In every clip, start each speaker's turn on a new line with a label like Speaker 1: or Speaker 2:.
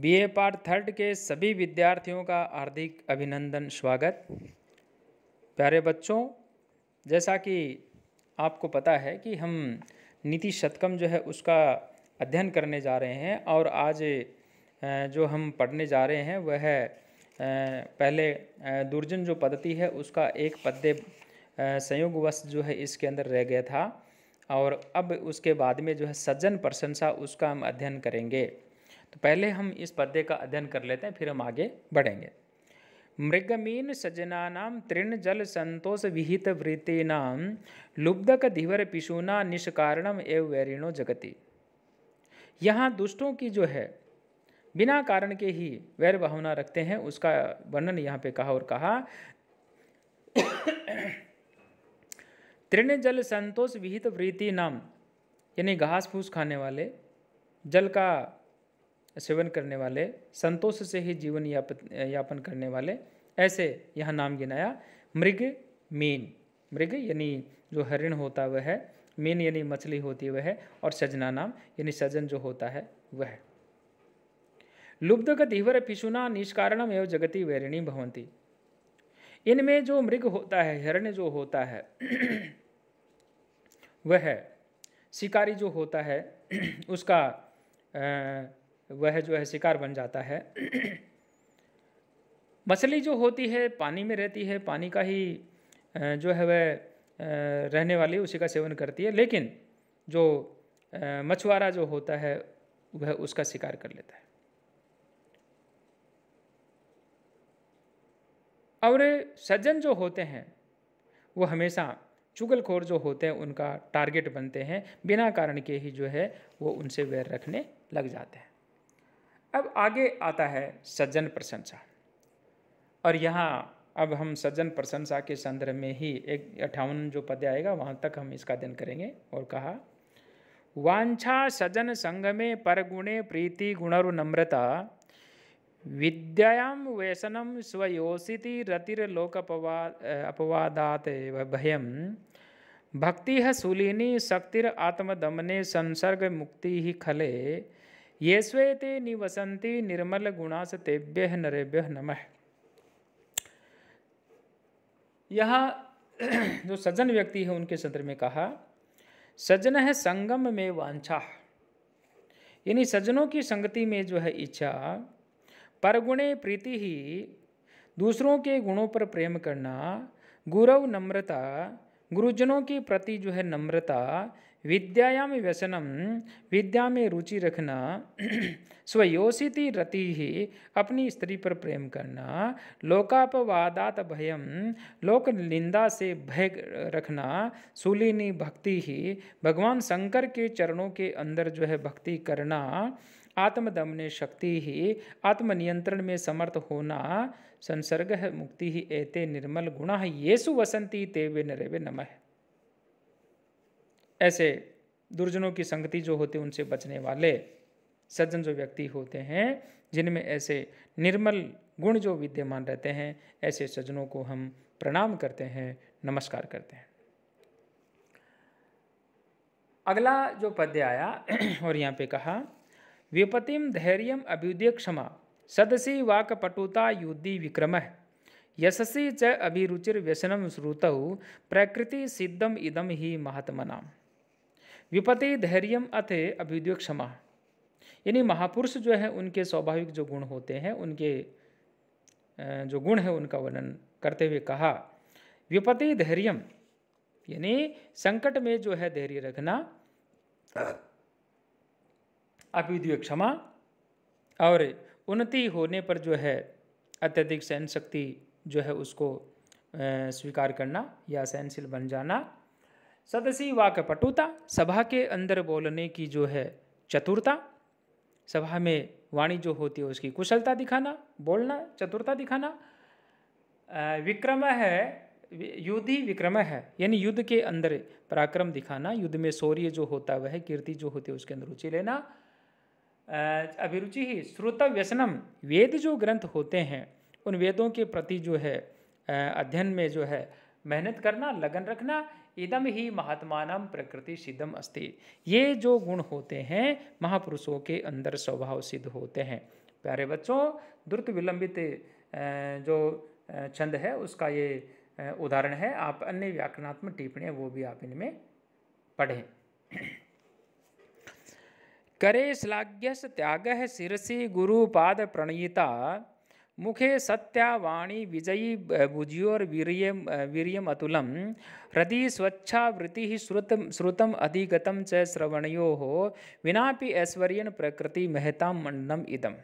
Speaker 1: BA part third के सभी विद्यार्थियों का हार्दिक अभिनंदन स्वागत प्यारे बच्चों जैसा कि आपको पता है कि हम नीति शतकम जो है उसका अध्ययन करने जा रहे हैं और आज जो हम पढ़ने जा रहे हैं वह पहले दुर्जन जो पद्धति है उसका एक पद्य संयोगवश जो है इसके अंदर रह गया था और अब उसके बाद में जो है सज्जन प्रशंसा उसका हम अध्ययन करेंगे तो पहले हम इस पर्दे का अध्ययन कर लेते हैं फिर हम आगे बढ़ेंगे मृगमीन सजना नाम तृण जल संतोष विहित नाम लुब्धक धीवर पिशुना निष्कारणम एवं वैरिणो जगति यहाँ दुष्टों की जो है बिना कारण के ही वैर भावना रखते हैं उसका वर्णन यहाँ पे कहा और कहा तृण जल संतोष विहित वृत्ति नाम यानी घास फूस खाने वाले जल का सेवन करने वाले संतोष से ही जीवन यापन यापन करने वाले ऐसे यह नाम गिनाया मृग मीन मृग यानी जो हरिण होता है वह है मीन यानी मछली होती वह है और सजना नाम यानी सजन जो होता है वह लुब्धगत हिवर पिशुना निष्कारणम एवं जगती वैरिणी भवंती इनमें जो मृग होता है हिरण्य जो होता है वह शिकारी जो होता है उसका वह जो है शिकार बन जाता है मछली जो होती है पानी में रहती है पानी का ही जो है वह रहने वाली उसी का सेवन करती है लेकिन जो मछुआरा जो होता है वह उसका शिकार कर लेता है और सज्जन जो होते हैं वो हमेशा चुगलखोर जो होते हैं उनका टारगेट बनते हैं बिना कारण के ही जो है वो उनसे वैर रखने लग जाते हैं अब आगे आता है सज्जन प्रशंसा और यहाँ अब हम सज्जन प्रशंसा के संदर्भ में ही एक अठावन जो पद आएगा वहाँ तक हम इसका अध्ययन करेंगे और कहा वांछा सजन संगमे में परगुणे प्रीति नम्रता विद्यायाम व्यसनम स्वयोसिति रतिर्लोक अपवाद अपवादात भयम भक्ति सुलिनी शक्तिर आत्मदमने संसर्ग मुक्ति ही खले ये स्वे ते निवसंति निर्मल गुणास तेभ्य नरेभ्य नम यहाँ जो सज्जन व्यक्ति है उनके संदर्भ में कहा सज्जन है संगम में वांछा यानी सज्जनों की संगति में जो है इच्छा परगुणे प्रीति ही दूसरों के गुणों पर प्रेम करना गुरव नम्रता गुरुजनों के प्रति जो है नम्रता विद्यायाम व्यसनम विद्या में रुचि रखना स्वयोसिति रति ही अपनी स्त्री पर प्रेम करना लोकापवादात भयम लोक निंदा से भय रखना सुलिनी भक्ति ही भगवान शंकर के चरणों के अंदर जो है भक्ति करना आत्मदमने शक्ति ही आत्मनियंत्रण में समर्थ होना संसर्ग है मुक्ति ही एते निर्मल गुणा है येसु वसंती तेवे नरेवे नमः ऐसे दुर्जनों की संगति जो होती उनसे बचने वाले सज्जन जो व्यक्ति होते हैं जिनमें ऐसे निर्मल गुण जो विद्यमान रहते हैं ऐसे सज्जनों को हम प्रणाम करते हैं नमस्कार करते हैं अगला जो पद्य आया और यहाँ पे कहा विपतिम धैर्य अभ्युदय क्षमा सदसी वाकपटुता युद्धि विक्रम यशसी च अभिरुचिर व्यसनम श्रुतौ प्रकृति सिद्धम इदम ही महात्मनाम विपति धैर्यम अथे अभ्युद्योग क्षमा यानी महापुरुष जो है उनके स्वाभाविक जो गुण होते हैं उनके जो गुण है उनका वर्णन करते हुए कहा विपति धैर्यम यानी संकट में जो है धैर्य रखना अभ्युद्योग क्षमा और उन्नति होने पर जो है अत्यधिक सहन शक्ति जो है उसको स्वीकार करना या सहनशील बन जाना सदसी वाक पटुता सभा के अंदर बोलने की जो है चतुरता सभा में वाणी जो होती है उसकी कुशलता दिखाना बोलना चतुरता दिखाना विक्रम है युद्ध ही विक्रम है यानी युद्ध के अंदर पराक्रम दिखाना युद्ध में शौर्य जो होता है वह कीर्ति जो होती है उसके अंदर रुचि लेना अभिरुचि ही श्रुत व्यसनम वेद जो ग्रंथ होते हैं उन वेदों के प्रति जो है अध्ययन में जो है मेहनत करना लगन रखना इदम ही महात्मानम प्रकृति सिद्धम अस्ति ये जो गुण होते हैं महापुरुषों के अंदर स्वभाव सिद्ध होते हैं प्यारे बच्चों द्रुत विलंबित जो छंद है उसका ये उदाहरण है आप अन्य व्याकरणात्मक टिप्पणियाँ वो भी आप इनमें पढ़ें करे श्लाघ्य त्याग शिरसी पाद प्रणयिता मुखे सत्यावाणी विजयी भुजियोर वीरियम वीरियम अतुलम हृदय स्वच्छावृत्ति श्रुत श्रुतम अधिगतम च श्रवणयो हो विनापि प्रकृति महता मंडनम इदम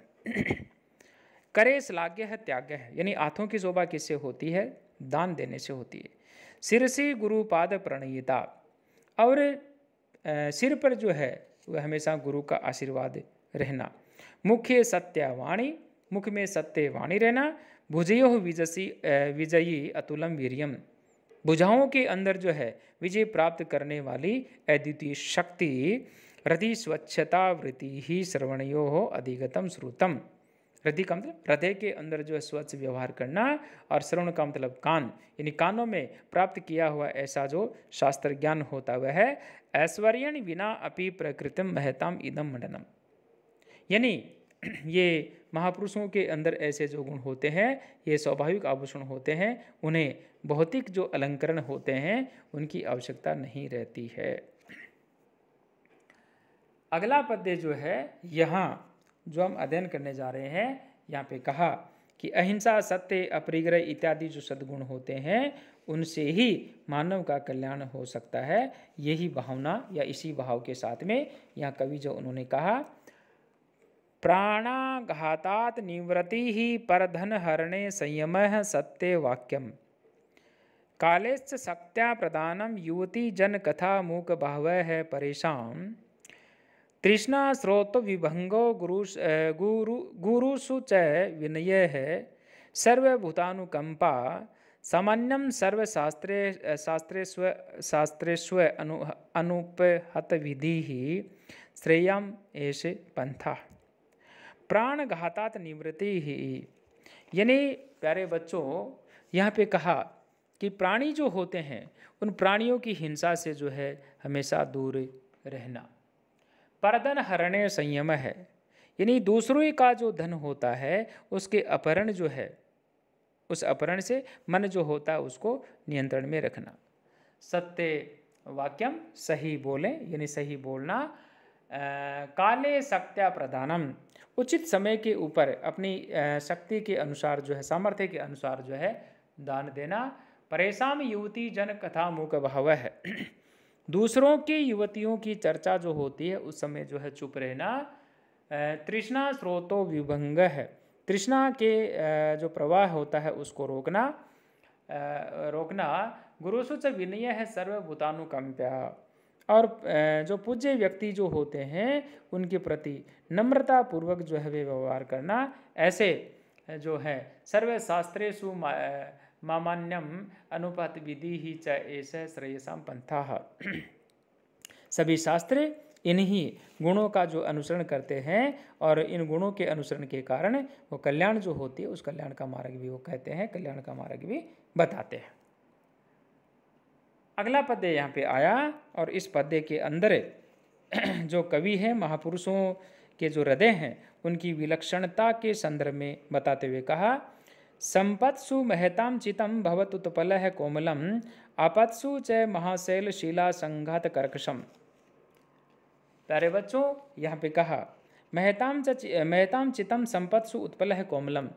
Speaker 1: करे श्लाघ्य है त्याग्य है यानी आँखों की शोभा किससे होती है दान देने से होती है सिरसी गुरुपाद प्रणयिता और सिर पर जो है वह हमेशा गुरु का आशीर्वाद रहना मुख्य सत्यावाणी मुख में सत्य वाणी रहना भुजयो विजसी विजयी अतुलम वीरियम भुजाओं के अंदर जो है विजय प्राप्त करने वाली अद्वितीय शक्ति हृदय स्वच्छता वृत्ति ही श्रवणयो हो अधिगतम श्रुतम हृदय का मतलब हृदय के अंदर जो है स्वच्छ व्यवहार करना और श्रवण का मतलब कान यानी कानों में प्राप्त किया हुआ ऐसा जो शास्त्र ज्ञान होता वह है ऐश्वर्यण बिना अपि प्रकृतिम महताम इदम मंडनम यानी ये महापुरुषों के अंदर ऐसे जो गुण होते हैं ये स्वाभाविक आभूषण होते हैं उन्हें भौतिक जो अलंकरण होते हैं उनकी आवश्यकता नहीं रहती है अगला पद्य जो है यहाँ जो हम अध्ययन करने जा रहे हैं यहाँ पे कहा कि अहिंसा सत्य अपरिग्रह इत्यादि जो सद्गुण होते हैं उनसे ही मानव का कल्याण हो सकता है यही भावना या इसी भाव के साथ में यहाँ कवि जो उन्होंने कहा प्राणाघातात निवृत्ति ही परधन हरणे संयम सत्य वाक्यम कालेश्च शक्त्या प्रदान युवती जन कथा मूक बाहव है परेशा तृष्णा स्रोत विभंगो गुरु गुरु गुरुसु च विनय है सर्वभूतानुकंपा सामान्यम सर्वशास्त्रे शास्त्रेष्व शास्त्रेष्व अनु अनुपहत विधि ही श्रेय ऐसे पंथा प्राणघातात निवृत्ति ही यानी प्यारे बच्चों यहाँ पे कहा कि प्राणी जो होते हैं उन प्राणियों की हिंसा से जो है हमेशा दूर रहना परदन हरणे संयम है यानी दूसरों का जो धन होता है उसके अपहरण जो है उस अपहरण से मन जो होता है उसको नियंत्रण में रखना सत्य वाक्यम सही बोलें यानी सही बोलना काले शक्त्या प्रदानम उचित समय के ऊपर अपनी शक्ति के अनुसार जो है सामर्थ्य के अनुसार जो है दान देना परेशान युवती जन कथा मुख भाव है दूसरों की युवतियों की चर्चा जो होती है उस समय जो है चुप रहना तृष्णा स्रोतो विभंग है तृष्णा के जो प्रवाह होता है उसको रोकना रोकना गुरुसुच विनय है सर्वभूतानुकंप्या और जो पूज्य व्यक्ति जो होते हैं उनके प्रति नम्रता पूर्वक जो है वे व्यवहार करना ऐसे जो है सर्वे शास्त्रेशु मामान्यम अनुपात विधि ही च ऐसे श्रेयसा पंथा सभी शास्त्र इन्हीं गुणों का जो अनुसरण करते हैं और इन गुणों के अनुसरण के कारण वो कल्याण जो होती है उस कल्याण का मार्ग भी वो कहते हैं कल्याण का मार्ग भी बताते हैं अगला पद्य यहाँ पे आया और इस पद्य के अंदर जो कवि हैं महापुरुषों के जो हृदय हैं उनकी विलक्षणता के संदर्भ में बताते हुए कहा संपत्सु महताम चितम है कोमलम आपत्सु च महाशैल शिला संघात कर्कशम प्यारे बच्चों यहाँ पे कहा महताम च महताम चितम संपत्सु उत्पल है कोमलम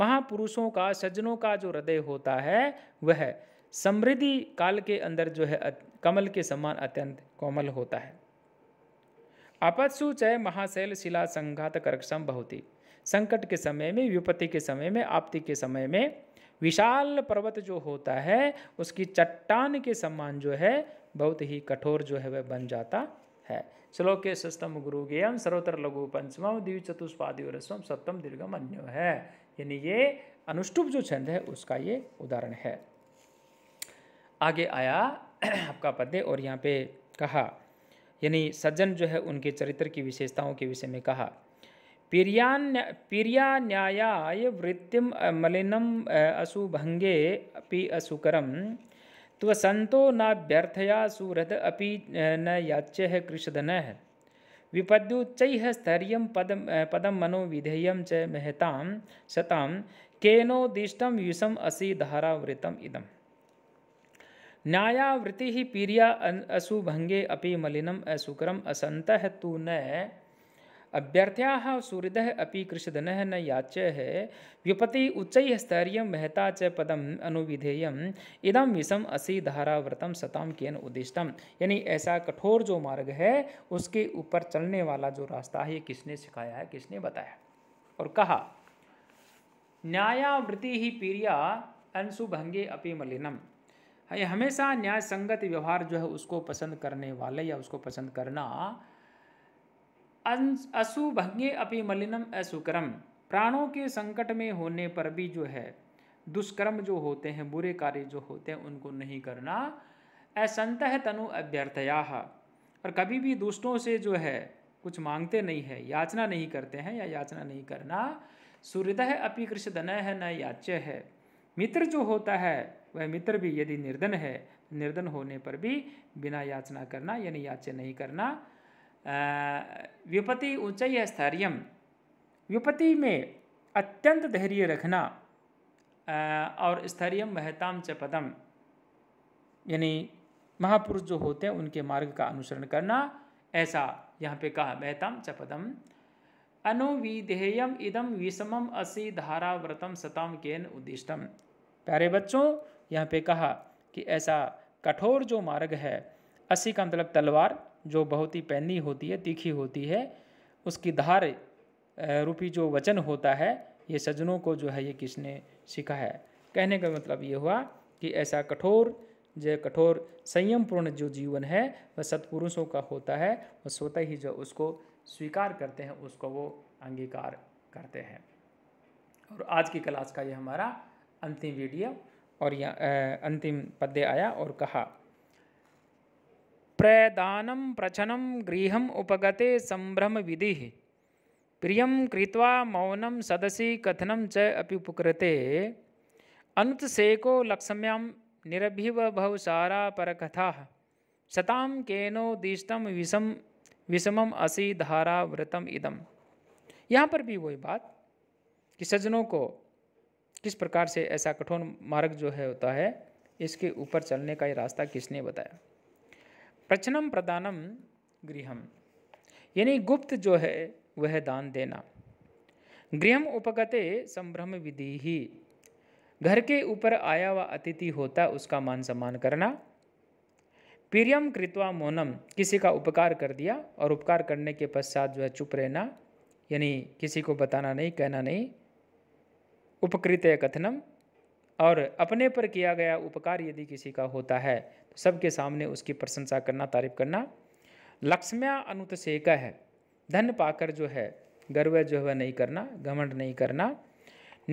Speaker 1: महापुरुषों का सज्जनों का जो हृदय होता है वह समृद्धि काल के अंदर जो है कमल के समान अत्यंत कोमल होता है आपत्सु चय महाशैल शिला संघात करक्षम ही संकट के समय में विपत्ति के समय में आपत्ति के समय में विशाल पर्वत जो होता है उसकी चट्टान के समान जो है बहुत ही कठोर जो है वह बन जाता है श्लोके सस्तम गुरु गेयम सर्वोत्र लघु पंचम दिव्य चतुष्पादी रस्वम सप्तम दीर्घम अन्यो है यानी ये अनुष्टुप जो छंद है उसका ये उदाहरण है आगे आया आपका पद्य और यहाँ पे कहा यानी सज्जन जो है उनके चरित्र की विशेषताओं के विषय में कहा पीरिया पीरियान्याय वृत्तिम मलिनम असुभंगे अपि असुकरम तो संतो नाभ्यर्थया सुहृद अपि न याच्य कृषधन विपद्युच्च स्थैर्य पदम पदम मनो विधेय च महता शता केनोदिष्टम युषम असी धारावृतम इदम ही पीरिया असुभंगे अपि मलिनम असुकरम असंत तू न अभ्यर्थ्या सूर्यदः अपि कृषदन न है व्युपति स्थर्य महता च पदम अनुविधेय इदम विषम असी धाराव्रतम सताम केन उदिष्टम यानी ऐसा कठोर जो मार्ग है उसके ऊपर चलने वाला जो रास्ता है किसने सिखाया है किसने बताया और कहा न्यायावृति ही पीरिया अंशुभंगे अपि मलिनम हमेशा न्याय संगत व्यवहार जो है उसको पसंद करने वाले या उसको पसंद करना अशुभंगे अपि मलिनम अशुक्रम प्राणों के संकट में होने पर भी जो है दुष्कर्म जो होते हैं बुरे कार्य जो होते हैं उनको नहीं करना असंत तनु अभ्यर्थया और कभी भी दुष्टों से जो है कुछ मांगते नहीं है याचना नहीं करते हैं या याचना नहीं करना सूर्यदय अपि कृषधन है न याच्य है मित्र जो होता है वह मित्र भी यदि निर्धन है निर्धन होने पर भी बिना याचना करना यानी याच्य नहीं करना विपत्ति ऊंचाई स्थैर्यम विपत्ति में अत्यंत धैर्य रखना और स्थैर्यम महताम च पदम यानी महापुरुष जो होते हैं उनके मार्ग का अनुसरण करना ऐसा यहाँ पे कहा महताम च पदम अनुविधेयम इदम विषमम धारा व्रतम सताम केन उद्दिष्टम प्यारे बच्चों यहाँ पे कहा कि ऐसा कठोर जो मार्ग है असी का मतलब तलवार जो बहुत ही पैनी होती है तीखी होती है उसकी धार रूपी जो वचन होता है ये सजनों को जो है ये किसने सीखा है कहने का मतलब ये हुआ कि ऐसा कठोर जो कठोर संयमपूर्ण जो जीवन है वह सत्पुरुषों का होता है वह स्वतः ही जो उसको स्वीकार करते हैं उसको वो अंगीकार करते हैं और आज की क्लास का ये हमारा अंतिम वीडियो और यह अंतिम पद्य आया और कहा प्रदानम प्रचनम गृह उपगते संभ्रम विधि प्रियम कृत्वा मौनम सदसी कथनम च अपि उपकृते अनुतसेको लक्ष्म्याम निरभिव बहुसारा परकथा शताम केनोदिष्टम विषम विषमम धारा व्रतम इदम यहाँ पर भी वही बात कि सज्जनों को किस प्रकार से ऐसा कठोर मार्ग जो है होता है इसके ऊपर चलने का ये रास्ता किसने बताया प्रचनम प्रदानम गृहम यानी गुप्त जो है वह दान देना गृहम उपगते संभ्रम विधि ही घर के ऊपर आया हुआ अतिथि होता उसका मान सम्मान करना प्रियम कृत्वा मौनम किसी का उपकार कर दिया और उपकार करने के पश्चात जो है चुप रहना यानी किसी को बताना नहीं कहना नहीं उपकृत कथनम और अपने पर किया गया उपकार यदि किसी का होता है तो सबके सामने उसकी प्रशंसा करना तारीफ करना लक्ष्म्या अनुतसेका है धन पाकर जो है गर्व जो है नहीं करना घमंड नहीं करना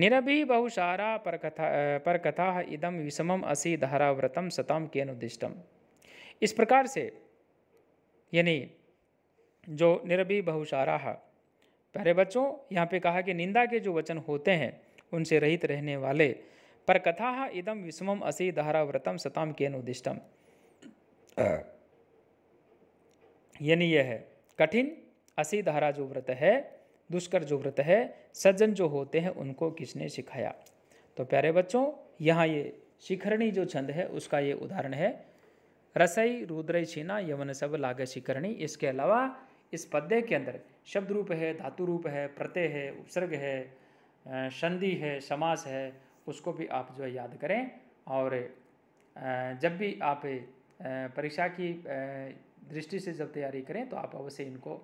Speaker 1: निरभि बहुशारा परकथा परकथा इदम विषमम असी धाराव्रतम सतम के अनुदिष्टम इस प्रकार से यानी जो निरभि बहुशारा पहले बच्चों यहाँ पे कहा कि निंदा के जो वचन होते हैं उनसे रहित रहने वाले पर कथा इदम विषमम असि धाराव्रतम सताम उदिष्टम यानी यह है कठिन असी धारा जो व्रत है दुष्कर जो व्रत है सज्जन जो होते हैं उनको किसने सिखाया तो प्यारे बच्चों यहाँ ये शिखरणी जो छंद है उसका ये उदाहरण है रसई रुद्रय छीना यमन सब लागे शिखरणी इसके अलावा इस पद्य के अंदर शब्द रूप है धातु रूप है प्रत्यय है उपसर्ग है संधि है समास है उसको भी आप जो है याद करें और जब भी आप परीक्षा की दृष्टि से जब तैयारी करें तो आप अवश्य इनको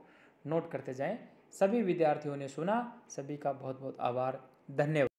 Speaker 1: नोट करते जाएं सभी विद्यार्थियों ने सुना सभी का बहुत बहुत आभार धन्यवाद